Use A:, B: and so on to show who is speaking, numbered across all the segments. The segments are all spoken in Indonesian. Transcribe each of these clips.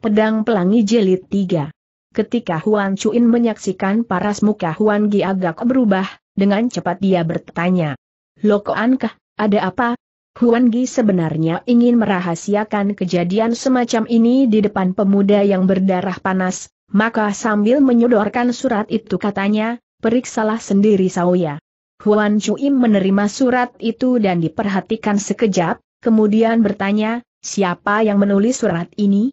A: Pedang Pelangi Jelit 3 Ketika Huan Chuin menyaksikan paras muka Huan Gi agak berubah, dengan cepat dia bertanya. Lokoankah, ada apa? Huan Gi sebenarnya ingin merahasiakan kejadian semacam ini di depan pemuda yang berdarah panas, maka sambil menyodorkan surat itu katanya, periksalah sendiri Sauya. Huan Cuin menerima surat itu dan diperhatikan sekejap, kemudian bertanya, siapa yang menulis surat ini?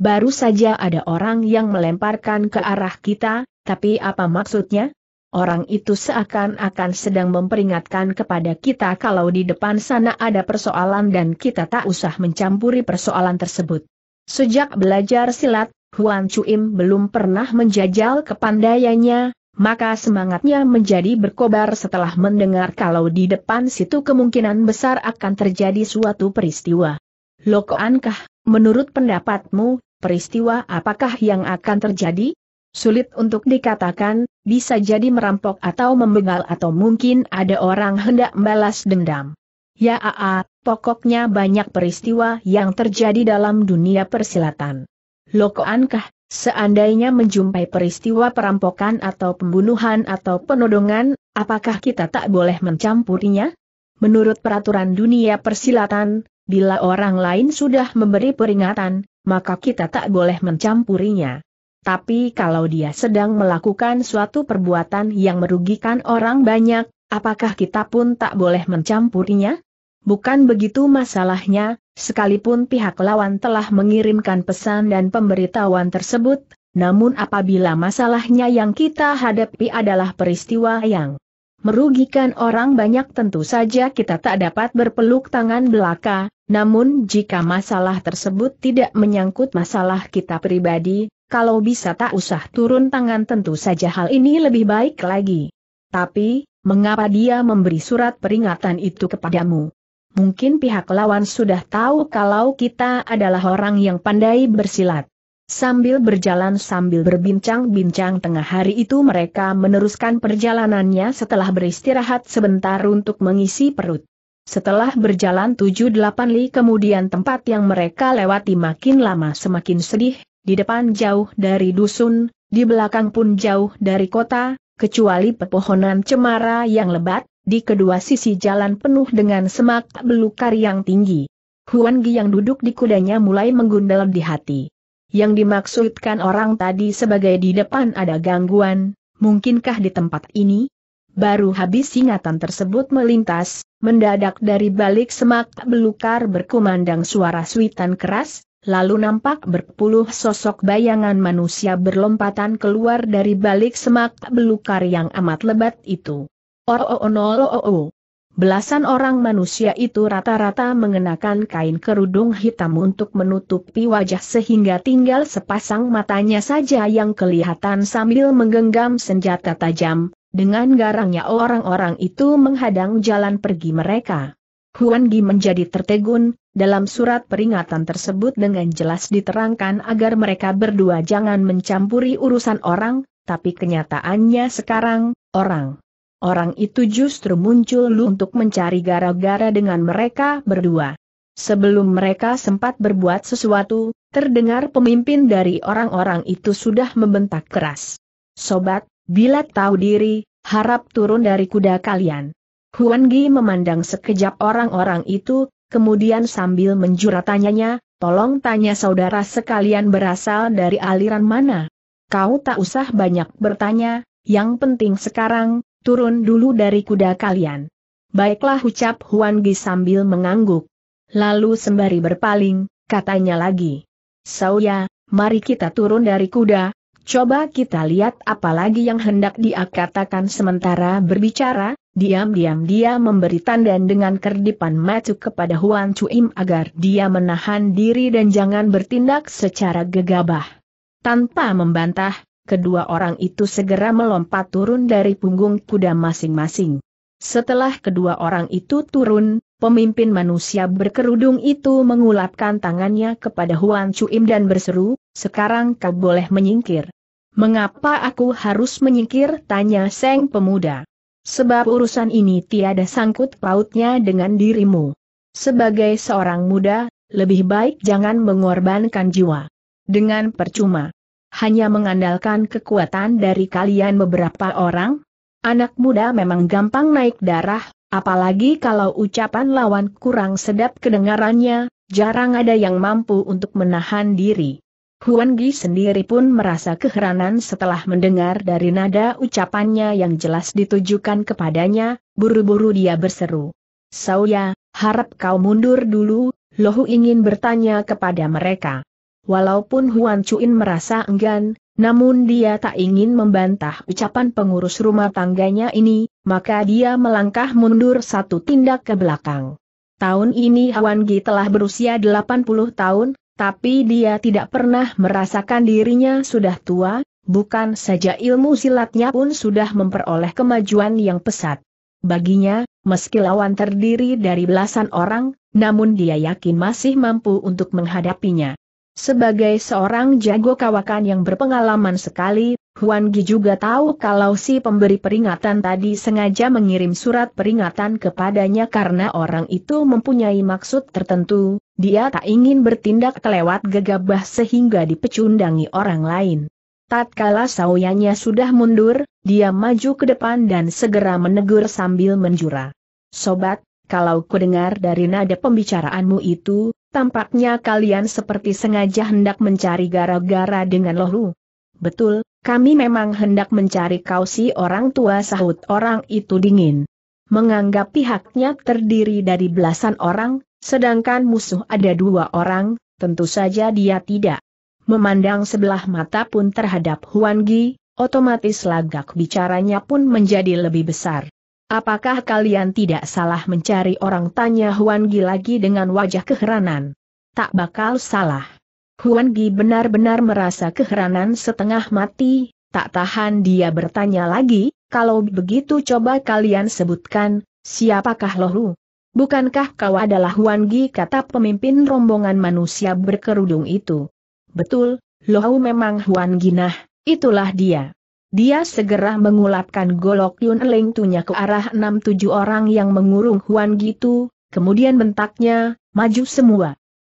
A: Baru saja ada orang yang melemparkan ke arah kita, tapi apa maksudnya? Orang itu seakan-akan sedang memperingatkan kepada kita kalau di depan sana ada persoalan dan kita tak usah mencampuri persoalan tersebut. Sejak belajar silat, Huan Chuim belum pernah menjajal kepandaiannya, maka semangatnya menjadi berkobar setelah mendengar kalau di depan situ kemungkinan besar akan terjadi suatu peristiwa. Lokoankah, menurut pendapatmu, peristiwa apakah yang akan terjadi? Sulit untuk dikatakan, bisa jadi merampok atau membegal atau mungkin ada orang hendak membalas dendam. Ya aa, ah, ah, pokoknya banyak peristiwa yang terjadi dalam dunia persilatan. Lokoankah, seandainya menjumpai peristiwa perampokan atau pembunuhan atau penodongan, apakah kita tak boleh mencampurinya? Menurut peraturan dunia persilatan, bila orang lain sudah memberi peringatan, maka kita tak boleh mencampurinya. Tapi kalau dia sedang melakukan suatu perbuatan yang merugikan orang banyak, apakah kita pun tak boleh mencampurinya? Bukan begitu masalahnya, sekalipun pihak lawan telah mengirimkan pesan dan pemberitahuan tersebut, namun apabila masalahnya yang kita hadapi adalah peristiwa yang merugikan orang banyak tentu saja kita tak dapat berpeluk tangan belaka, namun jika masalah tersebut tidak menyangkut masalah kita pribadi, kalau bisa tak usah turun tangan tentu saja hal ini lebih baik lagi. Tapi, mengapa dia memberi surat peringatan itu kepadamu? Mungkin pihak lawan sudah tahu kalau kita adalah orang yang pandai bersilat. Sambil berjalan sambil berbincang-bincang tengah hari itu mereka meneruskan perjalanannya setelah beristirahat sebentar untuk mengisi perut. Setelah berjalan 7-8 li kemudian tempat yang mereka lewati makin lama semakin sedih, di depan jauh dari dusun, di belakang pun jauh dari kota, kecuali pepohonan cemara yang lebat, di kedua sisi jalan penuh dengan semak belukar yang tinggi. Huan Gi yang duduk di kudanya mulai menggundal di hati yang dimaksudkan orang tadi sebagai di depan ada gangguan, mungkinkah di tempat ini? Baru habis ingatan tersebut melintas, mendadak dari balik semak belukar berkumandang suara suitan keras, lalu nampak berpuluh sosok bayangan manusia berlompatan keluar dari balik semak belukar yang amat lebat itu. Oh oh oh, -no oh, oh. oh. Belasan orang manusia itu rata-rata mengenakan kain kerudung hitam untuk menutupi wajah sehingga tinggal sepasang matanya saja yang kelihatan sambil menggenggam senjata tajam, dengan garangnya orang-orang itu menghadang jalan pergi mereka. Huan Gi menjadi tertegun, dalam surat peringatan tersebut dengan jelas diterangkan agar mereka berdua jangan mencampuri urusan orang, tapi kenyataannya sekarang, orang Orang itu justru muncul untuk mencari gara-gara dengan mereka berdua. Sebelum mereka sempat berbuat sesuatu, terdengar pemimpin dari orang-orang itu sudah membentak keras. Sobat, bila tahu diri, harap turun dari kuda kalian. Huan Gi memandang sekejap orang-orang itu, kemudian sambil menjura tanyanya, tolong tanya saudara sekalian berasal dari aliran mana. Kau tak usah banyak bertanya, yang penting sekarang, turun dulu dari kuda kalian. Baiklah ucap Huan Gi sambil mengangguk. Lalu sembari berpaling, katanya lagi. Sauya, mari kita turun dari kuda, coba kita lihat apalagi yang hendak dia katakan sementara berbicara, diam-diam dia memberi tanda dengan kerdipan matu kepada Huan Chuim agar dia menahan diri dan jangan bertindak secara gegabah. Tanpa membantah, kedua orang itu segera melompat turun dari punggung kuda masing-masing. Setelah kedua orang itu turun, pemimpin manusia berkerudung itu mengulapkan tangannya kepada Huan Chuim dan berseru, sekarang kau boleh menyingkir. Mengapa aku harus menyingkir? tanya Seng pemuda. Sebab urusan ini tiada sangkut pautnya dengan dirimu. Sebagai seorang muda, lebih baik jangan mengorbankan jiwa. Dengan percuma. Hanya mengandalkan kekuatan dari kalian beberapa orang? Anak muda memang gampang naik darah, apalagi kalau ucapan lawan kurang sedap kedengarannya, jarang ada yang mampu untuk menahan diri. Huan Gi sendiri pun merasa keheranan setelah mendengar dari nada ucapannya yang jelas ditujukan kepadanya, buru-buru dia berseru. Sauya, harap kau mundur dulu, Lohu ingin bertanya kepada mereka. Walaupun Huan Chuin merasa enggan, namun dia tak ingin membantah ucapan pengurus rumah tangganya ini, maka dia melangkah mundur satu tindak ke belakang. Tahun ini Huan Gi telah berusia 80 tahun, tapi dia tidak pernah merasakan dirinya sudah tua, bukan saja ilmu silatnya pun sudah memperoleh kemajuan yang pesat. Baginya, meski lawan terdiri dari belasan orang, namun dia yakin masih mampu untuk menghadapinya. Sebagai seorang jago kawakan yang berpengalaman sekali, Huan Gi juga tahu kalau si pemberi peringatan tadi sengaja mengirim surat peringatan kepadanya karena orang itu mempunyai maksud tertentu, dia tak ingin bertindak kelewat gegabah sehingga dipecundangi orang lain. Tatkala sauyanya sudah mundur, dia maju ke depan dan segera menegur sambil menjura. Sobat, kalau kudengar dari nada pembicaraanmu itu, Tampaknya kalian seperti sengaja hendak mencari gara-gara dengan Lohu. Betul, kami memang hendak mencari kau si orang tua sahut orang itu dingin. Menganggap pihaknya terdiri dari belasan orang, sedangkan musuh ada dua orang, tentu saja dia tidak memandang sebelah mata pun terhadap Huan Gi, otomatis lagak bicaranya pun menjadi lebih besar. Apakah kalian tidak salah mencari orang tanya Huan Gi lagi dengan wajah keheranan? Tak bakal salah. Huan Gi benar-benar merasa keheranan setengah mati, tak tahan dia bertanya lagi, kalau begitu coba kalian sebutkan, siapakah Lohu? Bukankah kau adalah Huan Gi kata pemimpin rombongan manusia berkerudung itu? Betul, Lohu memang Huan Gi nah, itulah dia. Dia segera mengulapkan golok Yun Ling tunya ke arah enam tujuh orang yang mengurung Huan Gitu, kemudian bentaknya, maju semua.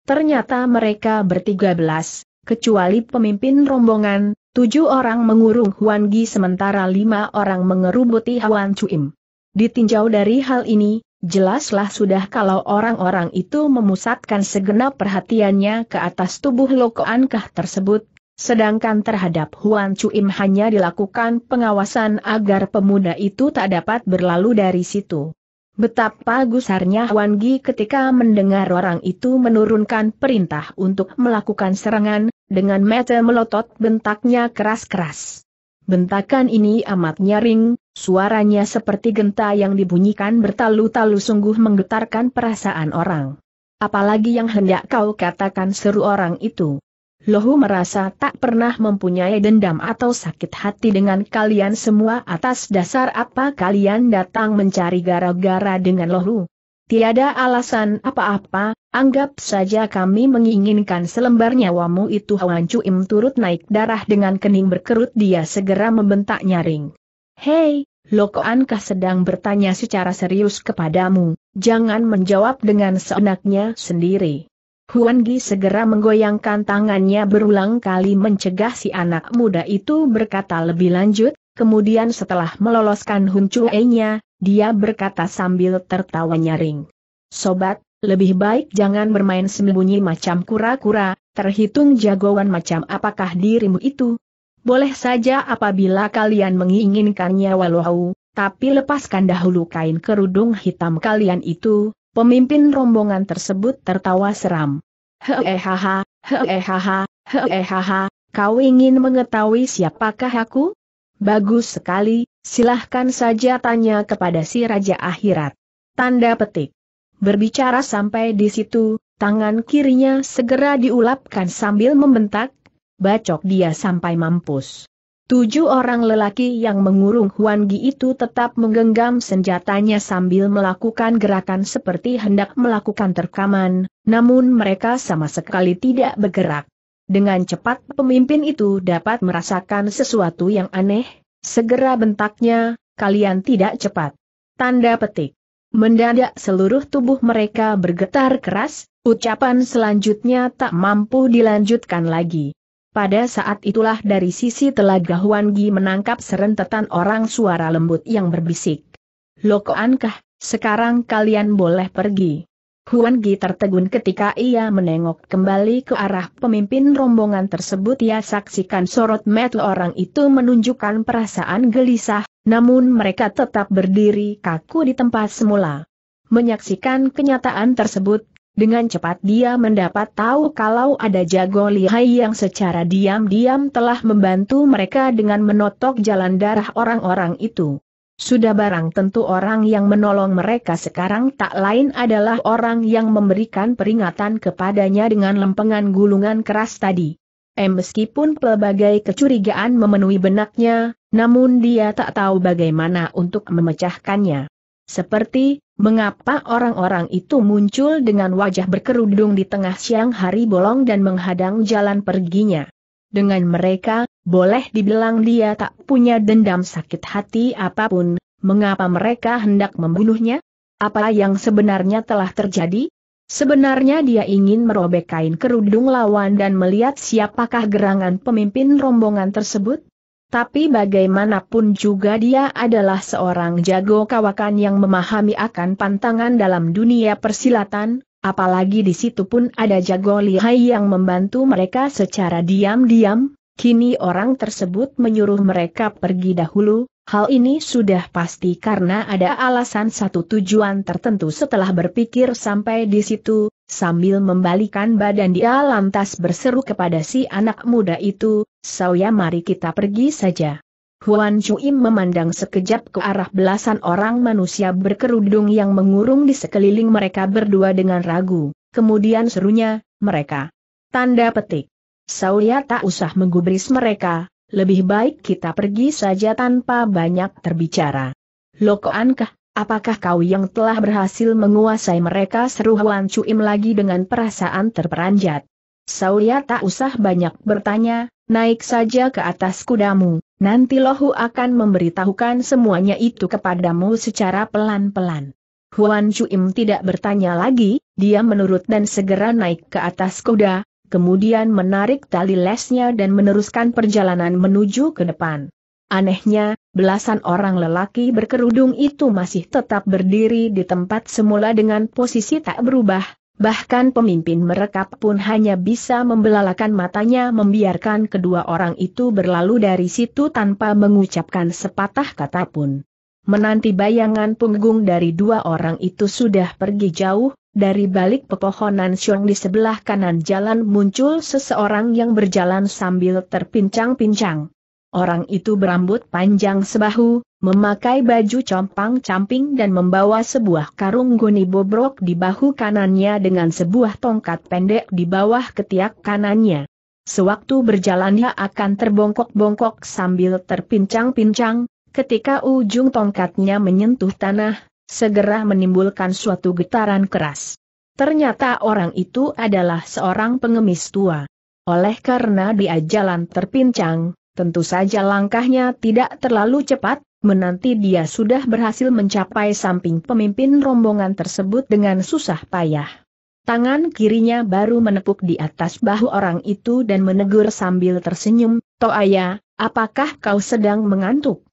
A: Ternyata mereka bertiga belas, kecuali pemimpin rombongan, tujuh orang mengurung Huan Gi sementara lima orang mengerubuti Huan Cuim. Ditinjau dari hal ini, jelaslah sudah kalau orang-orang itu memusatkan segenap perhatiannya ke atas tubuh Lokoan tersebut, Sedangkan terhadap Huan Im hanya dilakukan pengawasan agar pemuda itu tak dapat berlalu dari situ. Betapa gusarnya Huan Gi ketika mendengar orang itu menurunkan perintah untuk melakukan serangan, dengan mata melotot bentaknya keras-keras. Bentakan ini amat nyaring, suaranya seperti genta yang dibunyikan bertalu-talu sungguh menggetarkan perasaan orang. Apalagi yang hendak kau katakan seru orang itu. Lohu merasa tak pernah mempunyai dendam atau sakit hati dengan kalian semua atas dasar apa kalian datang mencari gara-gara dengan Lohu. Tiada alasan apa-apa, anggap saja kami menginginkan selembar nyawamu itu Hawan im turut naik darah dengan kening berkerut dia segera membentak nyaring. Hei, Lokoankah sedang bertanya secara serius kepadamu, jangan menjawab dengan seenaknya sendiri. Huan Gi segera menggoyangkan tangannya berulang kali mencegah si anak muda itu berkata lebih lanjut, kemudian setelah meloloskan Hun Chue-nya, dia berkata sambil tertawa nyaring. Sobat, lebih baik jangan bermain sembunyi macam kura-kura, terhitung jagoan macam apakah dirimu itu. Boleh saja apabila kalian menginginkannya walau, tapi lepaskan dahulu kain kerudung hitam kalian itu, Pemimpin rombongan tersebut tertawa seram. Hehehaha, hehehaha, hehehaha, kau ingin mengetahui siapakah aku? Bagus sekali, silahkan saja tanya kepada si Raja Akhirat. Tanda petik. Berbicara sampai di situ, tangan kirinya segera diulapkan sambil membentak, bacok dia sampai mampus. Tujuh orang lelaki yang mengurung Huan Gi itu tetap menggenggam senjatanya sambil melakukan gerakan seperti hendak melakukan terkaman, namun mereka sama sekali tidak bergerak. Dengan cepat pemimpin itu dapat merasakan sesuatu yang aneh, segera bentaknya, kalian tidak cepat. Tanda petik. Mendadak seluruh tubuh mereka bergetar keras, ucapan selanjutnya tak mampu dilanjutkan lagi. Pada saat itulah dari sisi telaga Huan Gi menangkap serentetan orang suara lembut yang berbisik. ankah, sekarang kalian boleh pergi. Huan Gi tertegun ketika ia menengok kembali ke arah pemimpin rombongan tersebut ia saksikan sorot mata orang itu menunjukkan perasaan gelisah, namun mereka tetap berdiri kaku di tempat semula. Menyaksikan kenyataan tersebut, dengan cepat dia mendapat tahu kalau ada jago lihai yang secara diam-diam telah membantu mereka dengan menotok jalan darah orang-orang itu. Sudah barang tentu orang yang menolong mereka sekarang tak lain adalah orang yang memberikan peringatan kepadanya dengan lempengan gulungan keras tadi. Eh, meskipun pelbagai kecurigaan memenuhi benaknya, namun dia tak tahu bagaimana untuk memecahkannya. Seperti, Mengapa orang-orang itu muncul dengan wajah berkerudung di tengah siang hari bolong dan menghadang jalan perginya? Dengan mereka, boleh dibilang dia tak punya dendam sakit hati apapun, mengapa mereka hendak membunuhnya? Apa yang sebenarnya telah terjadi? Sebenarnya dia ingin merobek kain kerudung lawan dan melihat siapakah gerangan pemimpin rombongan tersebut? Tapi bagaimanapun juga dia adalah seorang jago kawakan yang memahami akan pantangan dalam dunia persilatan, apalagi di situ pun ada jago lihai yang membantu mereka secara diam-diam, kini orang tersebut menyuruh mereka pergi dahulu, hal ini sudah pasti karena ada alasan satu tujuan tertentu setelah berpikir sampai di situ, Sambil membalikan badan dia lantas berseru kepada si anak muda itu, "Saya mari kita pergi saja. Huan Chuim memandang sekejap ke arah belasan orang manusia berkerudung yang mengurung di sekeliling mereka berdua dengan ragu, kemudian serunya, mereka. Tanda petik. Saya tak usah menggubris mereka, lebih baik kita pergi saja tanpa banyak terbicara. Lokoankah? Apakah kau yang telah berhasil menguasai mereka seru Huan Cuim lagi dengan perasaan terperanjat? Saulia tak usah banyak bertanya, naik saja ke atas kudamu, nanti Lohu akan memberitahukan semuanya itu kepadamu secara pelan-pelan. Huan Cuim tidak bertanya lagi, dia menurut dan segera naik ke atas kuda, kemudian menarik tali lesnya dan meneruskan perjalanan menuju ke depan. Anehnya, belasan orang lelaki berkerudung itu masih tetap berdiri di tempat semula dengan posisi tak berubah, bahkan pemimpin mereka pun hanya bisa membelalakan matanya membiarkan kedua orang itu berlalu dari situ tanpa mengucapkan sepatah kata pun. Menanti bayangan punggung dari dua orang itu sudah pergi jauh, dari balik pepohonan siong di sebelah kanan jalan muncul seseorang yang berjalan sambil terpincang-pincang. Orang itu berambut panjang sebahu, memakai baju compang-camping dan membawa sebuah karung goni bobrok di bahu kanannya dengan sebuah tongkat pendek di bawah ketiak kanannya. Sewaktu berjalan ia akan terbongkok-bongkok sambil terpincang-pincang, ketika ujung tongkatnya menyentuh tanah, segera menimbulkan suatu getaran keras. Ternyata orang itu adalah seorang pengemis tua. Oleh karena dia jalan terpincang, Tentu saja langkahnya tidak terlalu cepat, menanti dia sudah berhasil mencapai samping pemimpin rombongan tersebut dengan susah payah. Tangan kirinya baru menepuk di atas bahu orang itu dan menegur sambil tersenyum, Toaya, apakah kau sedang mengantuk?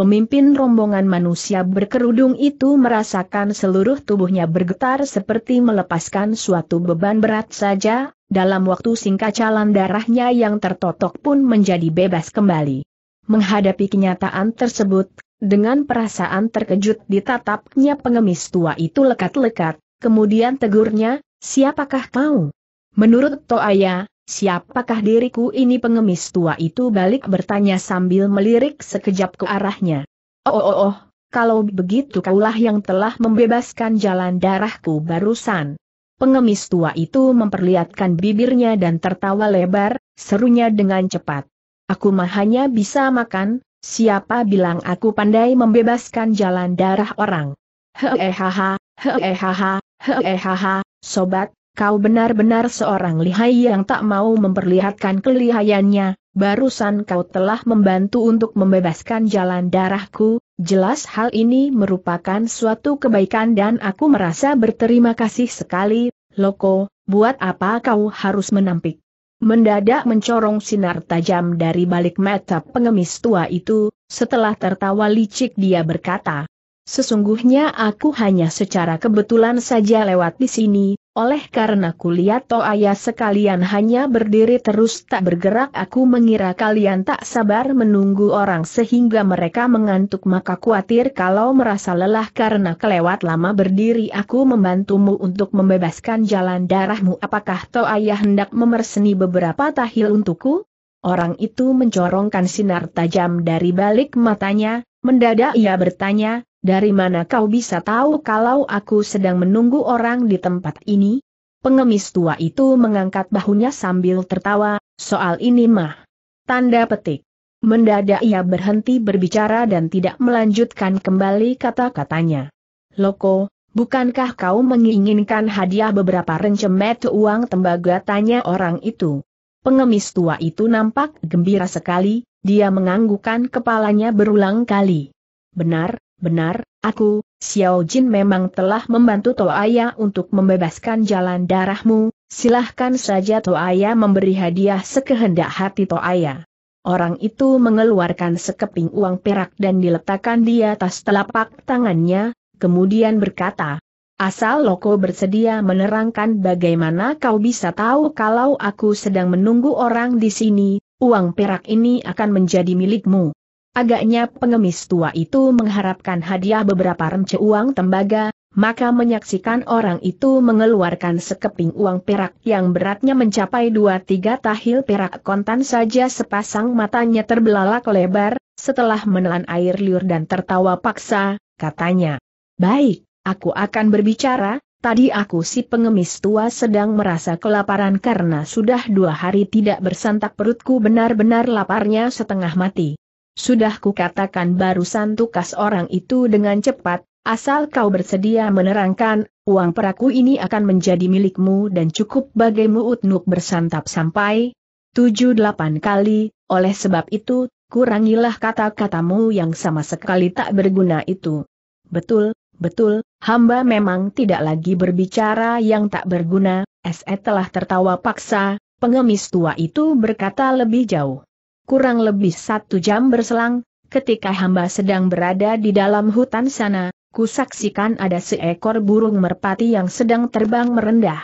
A: Pemimpin rombongan manusia berkerudung itu merasakan seluruh tubuhnya bergetar seperti melepaskan suatu beban berat saja, dalam waktu singkat calon darahnya yang tertotok pun menjadi bebas kembali. Menghadapi kenyataan tersebut, dengan perasaan terkejut ditatapnya pengemis tua itu lekat-lekat, kemudian tegurnya, siapakah kau? Menurut Toaya, Siapakah diriku ini pengemis tua itu balik bertanya sambil melirik sekejap ke arahnya. Oh, oh oh oh, kalau begitu kaulah yang telah membebaskan jalan darahku barusan. Pengemis tua itu memperlihatkan bibirnya dan tertawa lebar, serunya dengan cepat. Aku mah hanya bisa makan, siapa bilang aku pandai membebaskan jalan darah orang. Hehehaha, hehehaha, hehehaha, sobat, kau benar-benar seorang lihai yang tak mau memperlihatkan kelihayannya, barusan kau telah membantu untuk membebaskan jalan darahku, jelas hal ini merupakan suatu kebaikan dan aku merasa berterima kasih sekali, Loko, buat apa kau harus menampik? Mendadak mencorong sinar tajam dari balik mata pengemis tua itu, setelah tertawa licik dia berkata, Sesungguhnya aku hanya secara kebetulan saja lewat di sini, oleh karena kulihat ayah sekalian hanya berdiri terus tak bergerak aku mengira kalian tak sabar menunggu orang sehingga mereka mengantuk maka khawatir kalau merasa lelah karena kelewat lama berdiri aku membantumu untuk membebaskan jalan darahmu apakah ayah hendak memerseni beberapa tahil untukku? Orang itu mencorongkan sinar tajam dari balik matanya, mendadak ia bertanya, dari mana kau bisa tahu kalau aku sedang menunggu orang di tempat ini? Pengemis tua itu mengangkat bahunya sambil tertawa, soal ini mah. Tanda petik. Mendadak ia berhenti berbicara dan tidak melanjutkan kembali kata-katanya. Loko, bukankah kau menginginkan hadiah beberapa rencemet uang tembaga tanya orang itu? Pengemis tua itu nampak gembira sekali, dia menganggukkan kepalanya berulang kali. Benar, Benar, aku, Xiao Jin memang telah membantu Toaya untuk membebaskan jalan darahmu, silahkan saja Toaya memberi hadiah sekehendak hati Toaya. Orang itu mengeluarkan sekeping uang perak dan diletakkan di atas telapak tangannya, kemudian berkata, Asal Loko bersedia menerangkan bagaimana kau bisa tahu kalau aku sedang menunggu orang di sini, uang perak ini akan menjadi milikmu. Agaknya pengemis tua itu mengharapkan hadiah beberapa remce uang tembaga, maka menyaksikan orang itu mengeluarkan sekeping uang perak yang beratnya mencapai dua tiga tahil perak kontan saja sepasang matanya terbelalak lebar, setelah menelan air liur dan tertawa paksa, katanya. Baik, aku akan berbicara, tadi aku si pengemis tua sedang merasa kelaparan karena sudah dua hari tidak bersantak perutku benar-benar laparnya setengah mati. Sudah kukatakan barusan tukas orang itu dengan cepat, asal kau bersedia menerangkan, uang peraku ini akan menjadi milikmu dan cukup bagaimu utnuk bersantap sampai tujuh delapan kali, oleh sebab itu, kurangilah kata-katamu yang sama sekali tak berguna itu. Betul, betul, hamba memang tidak lagi berbicara yang tak berguna, SE telah tertawa paksa, pengemis tua itu berkata lebih jauh. Kurang lebih satu jam berselang, ketika hamba sedang berada di dalam hutan sana, kusaksikan ada seekor burung merpati yang sedang terbang merendah.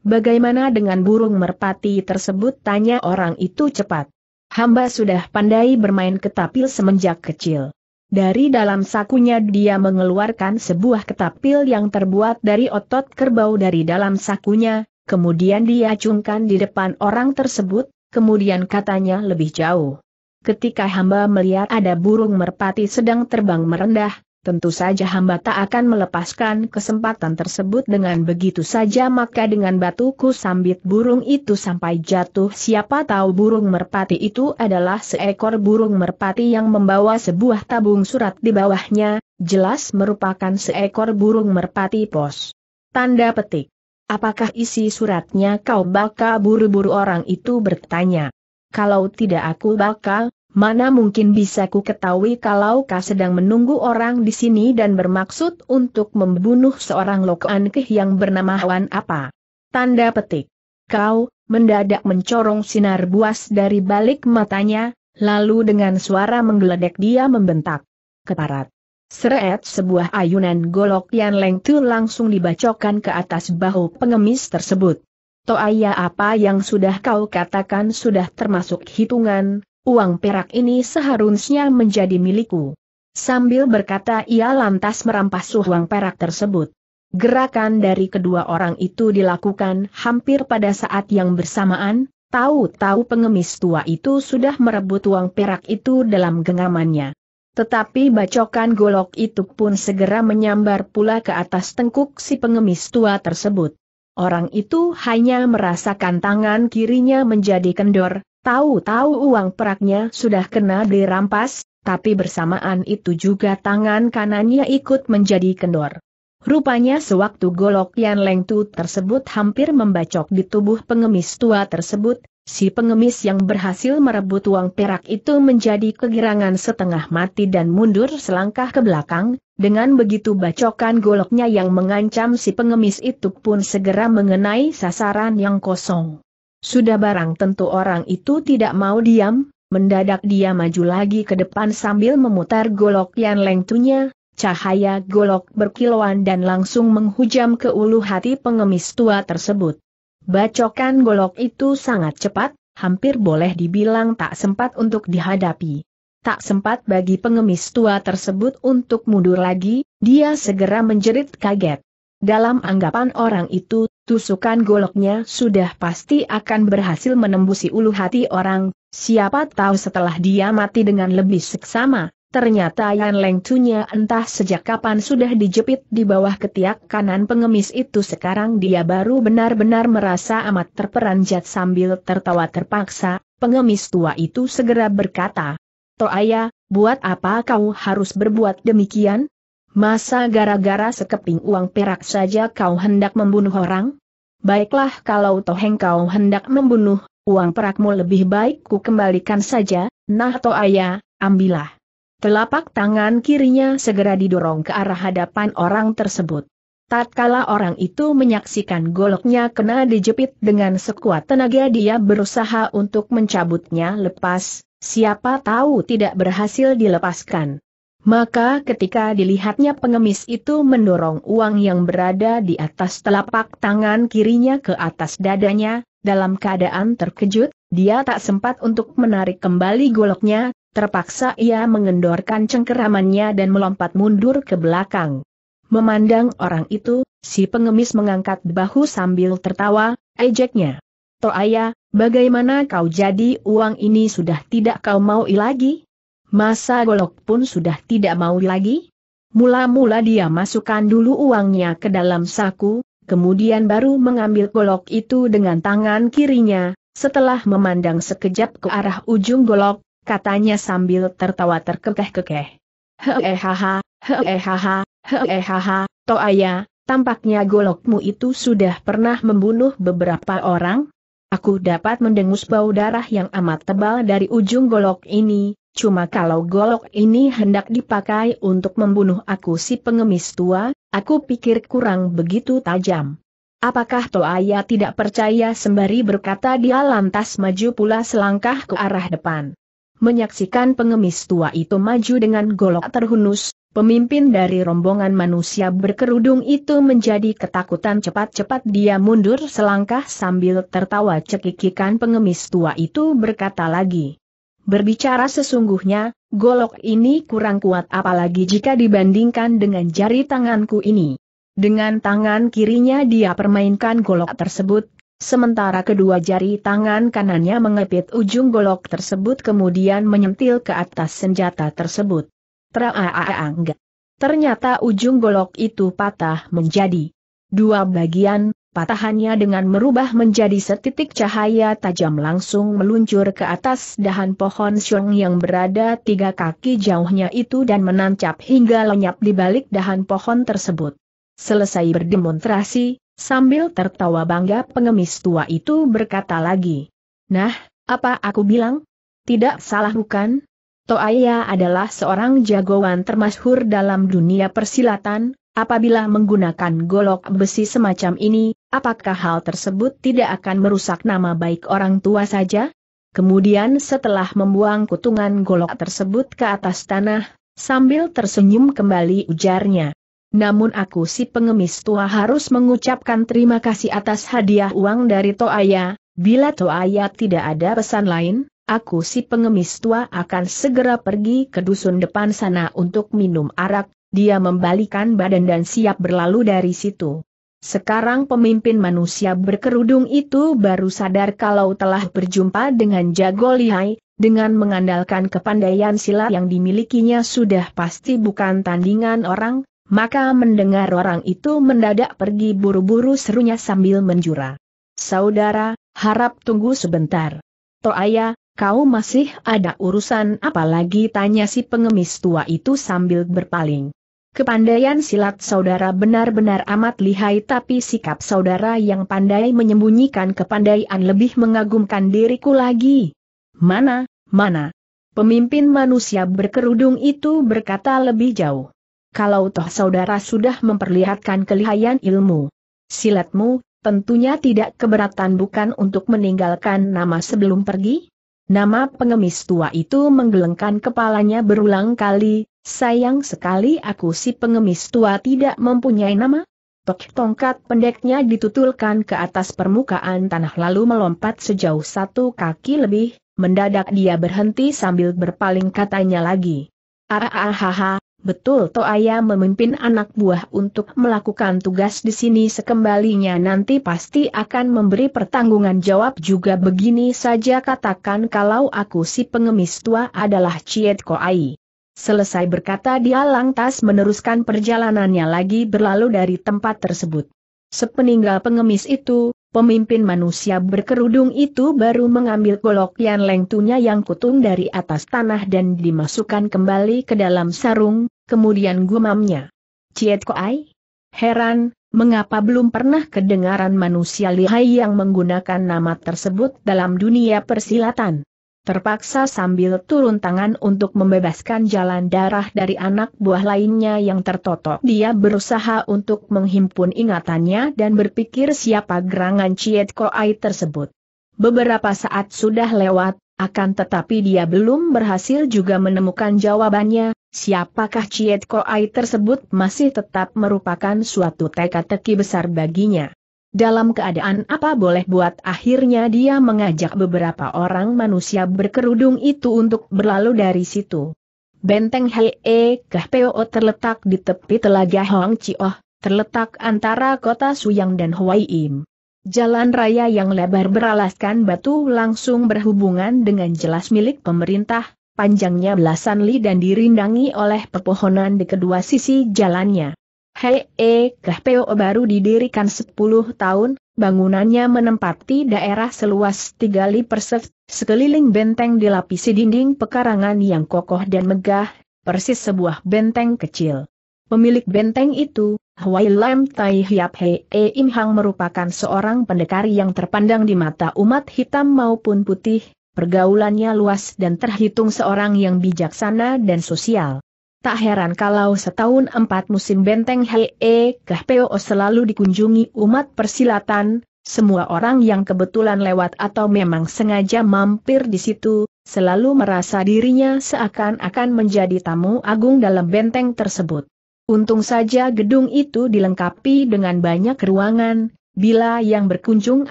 A: Bagaimana dengan burung merpati tersebut tanya orang itu cepat. Hamba sudah pandai bermain ketapil semenjak kecil. Dari dalam sakunya dia mengeluarkan sebuah ketapil yang terbuat dari otot kerbau dari dalam sakunya, kemudian dia di depan orang tersebut, kemudian katanya lebih jauh. Ketika hamba melihat ada burung merpati sedang terbang merendah, tentu saja hamba tak akan melepaskan kesempatan tersebut dengan begitu saja maka dengan batuku sambit burung itu sampai jatuh siapa tahu burung merpati itu adalah seekor burung merpati yang membawa sebuah tabung surat di bawahnya, jelas merupakan seekor burung merpati pos. Tanda petik. Apakah isi suratnya kau bakal buru-buru orang itu bertanya? Kalau tidak aku bakal, mana mungkin bisa ku ketahui kalau kau sedang menunggu orang di sini dan bermaksud untuk membunuh seorang lokoan keh yang bernama wan apa? Tanda petik. Kau, mendadak mencorong sinar buas dari balik matanya, lalu dengan suara menggeledek dia membentak. Keparat. Seret sebuah ayunan golok yang lengtu langsung dibacokan ke atas bahu pengemis tersebut. Toaya apa yang sudah kau katakan sudah termasuk hitungan, uang perak ini seharusnya menjadi milikku. Sambil berkata ia lantas merampas uang perak tersebut. Gerakan dari kedua orang itu dilakukan hampir pada saat yang bersamaan, tahu-tahu pengemis tua itu sudah merebut uang perak itu dalam genggamannya. Tetapi bacokan golok itu pun segera menyambar pula ke atas tengkuk si pengemis tua tersebut. Orang itu hanya merasakan tangan kirinya menjadi kendor, tahu-tahu uang peraknya sudah kena dirampas, tapi bersamaan itu juga tangan kanannya ikut menjadi kendor. Rupanya sewaktu golok Yan Lengtu tersebut hampir membacok di tubuh pengemis tua tersebut, Si pengemis yang berhasil merebut uang perak itu menjadi kegirangan setengah mati dan mundur selangkah ke belakang, dengan begitu bacokan goloknya yang mengancam si pengemis itu pun segera mengenai sasaran yang kosong. Sudah barang tentu orang itu tidak mau diam, mendadak dia maju lagi ke depan sambil memutar golok yang lengtunya, cahaya golok berkilauan dan langsung menghujam ke ulu hati pengemis tua tersebut. Bacokan golok itu sangat cepat, hampir boleh dibilang tak sempat untuk dihadapi. Tak sempat bagi pengemis tua tersebut untuk mundur lagi, dia segera menjerit kaget. Dalam anggapan orang itu, tusukan goloknya sudah pasti akan berhasil menembusi ulu hati orang, siapa tahu setelah dia mati dengan lebih seksama, Ternyata Yan Leng Cunya entah sejak kapan sudah dijepit di bawah ketiak kanan pengemis itu sekarang dia baru benar-benar merasa amat terperanjat sambil tertawa terpaksa, pengemis tua itu segera berkata, Toaya, buat apa kau harus berbuat demikian? Masa gara-gara sekeping uang perak saja kau hendak membunuh orang? Baiklah kalau toheng kau hendak membunuh, uang perakmu lebih baik ku kembalikan saja, nah Toaya, ambillah. Telapak tangan kirinya segera didorong ke arah hadapan orang tersebut. Tatkala orang itu menyaksikan goloknya kena dijepit dengan sekuat tenaga dia berusaha untuk mencabutnya lepas, siapa tahu tidak berhasil dilepaskan. Maka ketika dilihatnya pengemis itu mendorong uang yang berada di atas telapak tangan kirinya ke atas dadanya, dalam keadaan terkejut, dia tak sempat untuk menarik kembali goloknya, Terpaksa ia mengendorkan cengkeramannya dan melompat mundur ke belakang. Memandang orang itu, si pengemis mengangkat bahu sambil tertawa, ejeknya. Toaya, bagaimana kau jadi uang ini sudah tidak kau mau lagi? Masa golok pun sudah tidak mau lagi? Mula-mula dia masukkan dulu uangnya ke dalam saku, kemudian baru mengambil golok itu dengan tangan kirinya, setelah memandang sekejap ke arah ujung golok, katanya sambil tertawa terkekeh-kekeh. Heehaha, heehaha, heehaha, Toaya, tampaknya golokmu itu sudah pernah membunuh beberapa orang? Aku dapat mendengus bau darah yang amat tebal dari ujung golok ini, cuma kalau golok ini hendak dipakai untuk membunuh aku si pengemis tua, aku pikir kurang begitu tajam. Apakah Toaya tidak percaya sembari berkata dia lantas maju pula selangkah ke arah depan menyaksikan pengemis tua itu maju dengan golok terhunus, pemimpin dari rombongan manusia berkerudung itu menjadi ketakutan cepat-cepat dia mundur selangkah sambil tertawa cekikikan pengemis tua itu berkata lagi. Berbicara sesungguhnya, golok ini kurang kuat apalagi jika dibandingkan dengan jari tanganku ini. Dengan tangan kirinya dia permainkan golok tersebut, sementara kedua jari tangan kanannya mengepit ujung golok tersebut kemudian menyentil ke atas senjata tersebut. Traaang. Ternyata ujung golok itu patah menjadi dua bagian, patahannya dengan merubah menjadi setitik cahaya tajam langsung meluncur ke atas dahan pohon siung yang berada tiga kaki jauhnya itu dan menancap hingga lenyap di balik dahan pohon tersebut. Selesai berdemonstrasi, Sambil tertawa bangga pengemis tua itu berkata lagi. Nah, apa aku bilang? Tidak salah bukan? Toaya adalah seorang jagoan termasyhur dalam dunia persilatan, apabila menggunakan golok besi semacam ini, apakah hal tersebut tidak akan merusak nama baik orang tua saja? Kemudian setelah membuang kutungan golok tersebut ke atas tanah, sambil tersenyum kembali ujarnya. Namun aku si pengemis tua harus mengucapkan terima kasih atas hadiah uang dari Toaya, bila Toaya tidak ada pesan lain, aku si pengemis tua akan segera pergi ke dusun depan sana untuk minum arak, dia membalikan badan dan siap berlalu dari situ. Sekarang pemimpin manusia berkerudung itu baru sadar kalau telah berjumpa dengan jago lihai, dengan mengandalkan kepandaian sila yang dimilikinya sudah pasti bukan tandingan orang, maka mendengar orang itu mendadak pergi buru-buru serunya sambil menjura. Saudara, harap tunggu sebentar. Toaya, kau masih ada urusan Apalagi tanya si pengemis tua itu sambil berpaling. Kepandaian silat saudara benar-benar amat lihai tapi sikap saudara yang pandai menyembunyikan kepandaian lebih mengagumkan diriku lagi. Mana, mana. Pemimpin manusia berkerudung itu berkata lebih jauh kalau toh saudara sudah memperlihatkan kelihayan ilmu silatmu, tentunya tidak keberatan bukan untuk meninggalkan nama sebelum pergi? Nama pengemis tua itu menggelengkan kepalanya berulang kali, sayang sekali aku si pengemis tua tidak mempunyai nama. Tok tongkat pendeknya ditutulkan ke atas permukaan tanah lalu melompat sejauh satu kaki lebih, mendadak dia berhenti sambil berpaling katanya lagi. Arahaha, ah, Betul Ayah memimpin anak buah untuk melakukan tugas di sini sekembalinya nanti pasti akan memberi pertanggungan jawab juga begini saja katakan kalau aku si pengemis tua adalah Ciet Koai. Selesai berkata dia lantas meneruskan perjalanannya lagi berlalu dari tempat tersebut. Sepeninggal pengemis itu, pemimpin manusia berkerudung itu baru mengambil golok yang lengtunya yang kutung dari atas tanah dan dimasukkan kembali ke dalam sarung, kemudian gumamnya. Ciet Koai? Heran, mengapa belum pernah kedengaran manusia lihai yang menggunakan nama tersebut dalam dunia persilatan? terpaksa sambil turun tangan untuk membebaskan jalan darah dari anak buah lainnya yang tertotok. Dia berusaha untuk menghimpun ingatannya dan berpikir siapa gerangan Ciet Koai tersebut. Beberapa saat sudah lewat, akan tetapi dia belum berhasil juga menemukan jawabannya, siapakah Ciet Koai tersebut masih tetap merupakan suatu teka-teki besar baginya. Dalam keadaan apa boleh buat akhirnya dia mengajak beberapa orang manusia berkerudung itu untuk berlalu dari situ. Benteng Hee Kahpeo terletak di tepi telaga Hong Chioh, terletak antara kota Suyang dan Hawaii Im. Jalan raya yang lebar beralaskan batu langsung berhubungan dengan jelas milik pemerintah, panjangnya belasan li dan dirindangi oleh pepohonan di kedua sisi jalannya. Hei, eh, KPO baru didirikan 10 tahun, bangunannya menempati daerah seluas 3 li persef, sekeliling benteng dilapisi dinding pekarangan yang kokoh dan megah, persis sebuah benteng kecil. Pemilik benteng itu, Hwai Lam Tai Hiap Hei e Im Hang merupakan seorang pendekar yang terpandang di mata umat hitam maupun putih, pergaulannya luas dan terhitung seorang yang bijaksana dan sosial. Tak heran kalau setahun empat musim benteng Hee Kehpeo selalu dikunjungi umat persilatan, semua orang yang kebetulan lewat atau memang sengaja mampir di situ, selalu merasa dirinya seakan-akan menjadi tamu agung dalam benteng tersebut. Untung saja gedung itu dilengkapi dengan banyak ruangan, bila yang berkunjung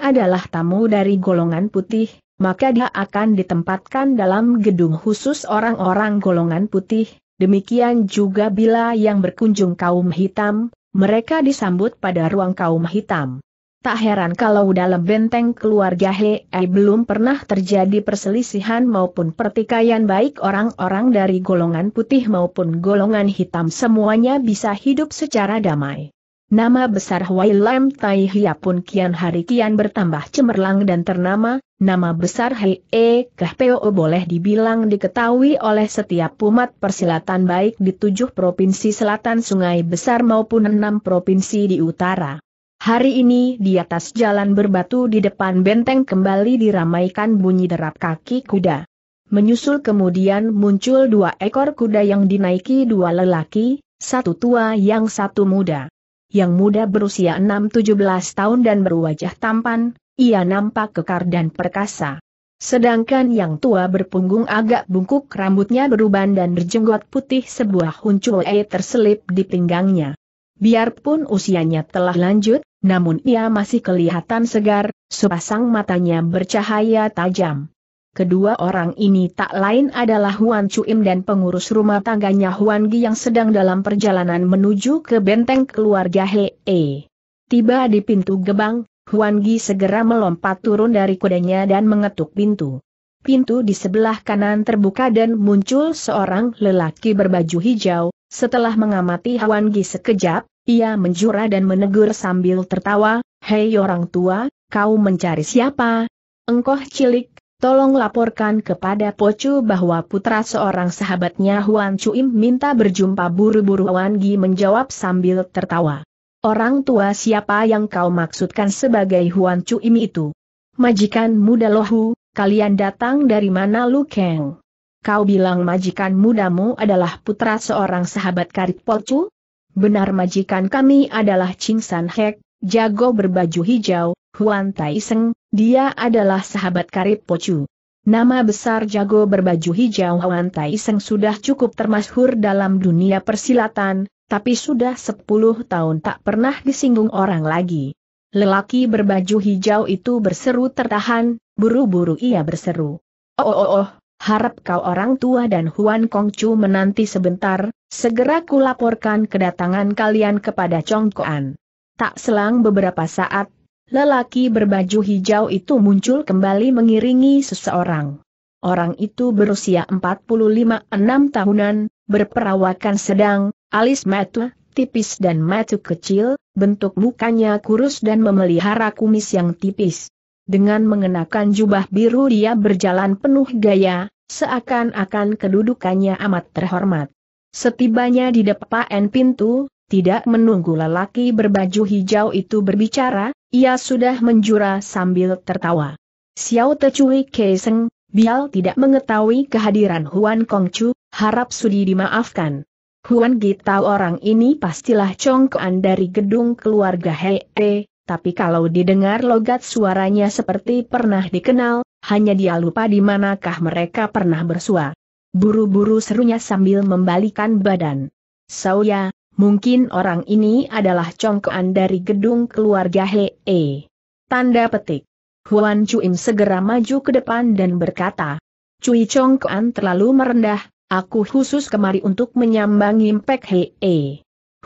A: adalah tamu dari golongan putih, maka dia akan ditempatkan dalam gedung khusus orang-orang golongan putih, Demikian juga bila yang berkunjung kaum hitam, mereka disambut pada ruang kaum hitam. Tak heran kalau dalam benteng keluarga Hei eh, belum pernah terjadi perselisihan maupun pertikaian baik orang-orang dari golongan putih maupun golongan hitam semuanya bisa hidup secara damai. Nama besar Huai Lam Tai Hia pun kian hari kian bertambah cemerlang dan ternama, nama besar Hei E Keh Peo boleh dibilang diketahui oleh setiap umat persilatan baik di tujuh provinsi selatan sungai besar maupun enam provinsi di utara. Hari ini di atas jalan berbatu di depan benteng kembali diramaikan bunyi derap kaki kuda. Menyusul kemudian muncul dua ekor kuda yang dinaiki dua lelaki, satu tua yang satu muda yang muda berusia 6-17 tahun dan berwajah tampan, ia nampak kekar dan perkasa. Sedangkan yang tua berpunggung agak bungkuk rambutnya beruban dan berjenggot putih sebuah huncuoe terselip di pinggangnya. Biarpun usianya telah lanjut, namun ia masih kelihatan segar, sepasang matanya bercahaya tajam. Kedua orang ini tak lain adalah Huan Chuim dan pengurus rumah tangganya Huan Gi yang sedang dalam perjalanan menuju ke benteng keluarga He. -e. Tiba di pintu gebang, Huan Gi segera melompat turun dari kudanya dan mengetuk pintu. Pintu di sebelah kanan terbuka dan muncul seorang lelaki berbaju hijau, setelah mengamati Huan Gi sekejap, ia menjura dan menegur sambil tertawa, Hei orang tua, kau mencari siapa? Engkoh cilik tolong laporkan kepada Pocu bahwa putra seorang sahabatnya Huan Chuim minta berjumpa buru-buru Wan Gi menjawab sambil tertawa. Orang tua siapa yang kau maksudkan sebagai Huan Chuim itu? Majikan muda Lohu, kalian datang dari mana Lu Kang? Kau bilang majikan mudamu adalah putra seorang sahabat karib Pocu? Benar majikan kami adalah Ching San Hek, jago berbaju hijau, Huan Tai Seng, dia adalah sahabat karib Pocu. Nama besar jago berbaju hijau Hwan Tai Seng sudah cukup termasyhur dalam dunia persilatan, tapi sudah 10 tahun tak pernah disinggung orang lagi. Lelaki berbaju hijau itu berseru tertahan, buru-buru ia berseru. Oh, oh oh oh, harap kau orang tua dan Huan Kong Chu menanti sebentar, segera kulaporkan kedatangan kalian kepada Chong Koan. Tak selang beberapa saat, Lelaki berbaju hijau itu muncul kembali mengiringi seseorang. Orang itu berusia 45-6 tahunan, berperawakan sedang, alis mata tipis dan mata kecil, bentuk mukanya kurus dan memelihara kumis yang tipis. Dengan mengenakan jubah biru dia berjalan penuh gaya, seakan-akan kedudukannya amat terhormat. Setibanya di depan pintu, tidak menunggu lelaki berbaju hijau itu berbicara, ia sudah menjura sambil tertawa. Xiao Te Tecuhi Keiseng, Bial tidak mengetahui kehadiran Huan Kongcu, harap sudi dimaafkan. Huan Gitau orang ini pastilah congkoan dari gedung keluarga Hei, E, tapi kalau didengar logat suaranya seperti pernah dikenal, hanya dia lupa di manakah mereka pernah bersua. Buru-buru serunya sambil membalikan badan. Sauya, Mungkin orang ini adalah congkoan dari gedung keluarga He. E. Tanda petik. Huan Chuim segera maju ke depan dan berkata, Cui Congkoan terlalu merendah, aku khusus kemari untuk menyambangi Mpek He. E.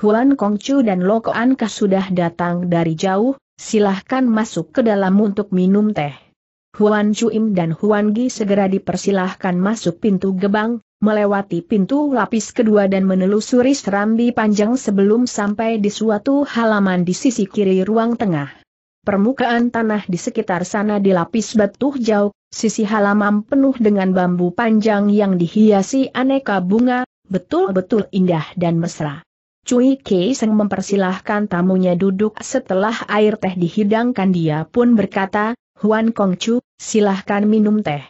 A: Huan Kongcu dan Lokoan Kah sudah datang dari jauh, silahkan masuk ke dalam untuk minum teh. Huan Chuim dan Huan Gi segera dipersilahkan masuk pintu gebang, melewati pintu lapis kedua dan menelusuri serambi panjang sebelum sampai di suatu halaman di sisi kiri ruang tengah. Permukaan tanah di sekitar sana dilapis batu jauh. sisi halaman penuh dengan bambu panjang yang dihiasi aneka bunga, betul-betul indah dan mesra. Cui Kei Seng mempersilahkan tamunya duduk setelah air teh dihidangkan dia pun berkata, Huan Kong Chu, silahkan minum teh.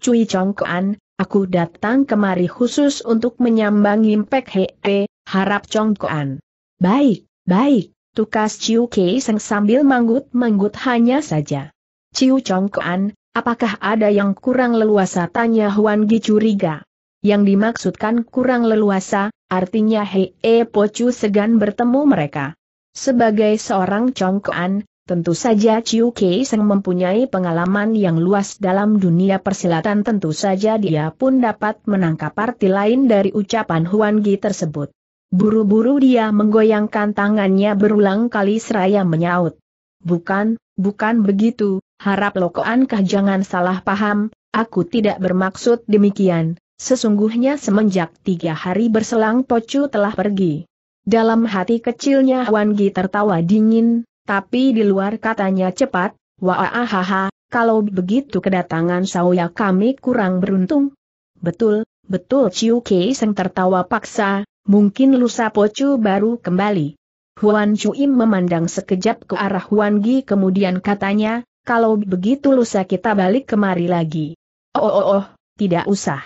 A: Cui Chong Kuan, Aku datang kemari khusus untuk menyambangi impek He, harap congkoan. Baik, baik, tukas Ciu Kei Seng sambil manggut-manggut hanya saja. Ciu congkoan, apakah ada yang kurang leluasa tanya Huan Gi curiga. Yang dimaksudkan kurang leluasa, artinya He Pocu segan bertemu mereka. Sebagai seorang congkoan, Tentu saja Chiu Kei Seng mempunyai pengalaman yang luas dalam dunia persilatan tentu saja dia pun dapat menangkap arti lain dari ucapan Huan Gi tersebut. Buru-buru dia menggoyangkan tangannya berulang kali seraya menyaut. Bukan, bukan begitu, harap lokoankah Kah jangan salah paham, aku tidak bermaksud demikian, sesungguhnya semenjak tiga hari berselang Pocu telah pergi. Dalam hati kecilnya Huan Gi tertawa dingin, tapi di luar katanya cepat, waahaha, kalau begitu kedatangan Sauya kami kurang beruntung. Betul, betul Chiu Kei Seng tertawa paksa, mungkin lusa pocu baru kembali. Huan Chuim memandang sekejap ke arah Huan Gi kemudian katanya, kalau begitu lusa kita balik kemari lagi. Oh oh oh, tidak usah.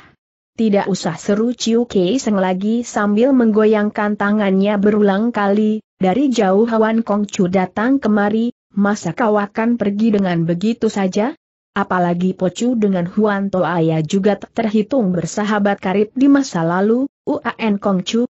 A: Tidak usah seru Ciu Kei Seng lagi sambil menggoyangkan tangannya berulang kali, dari jauh Hawan Kongcu datang kemari, masa kau akan pergi dengan begitu saja? Apalagi Pocu dengan Huan Toaya juga terhitung bersahabat karib di masa lalu, UAN Kongcu,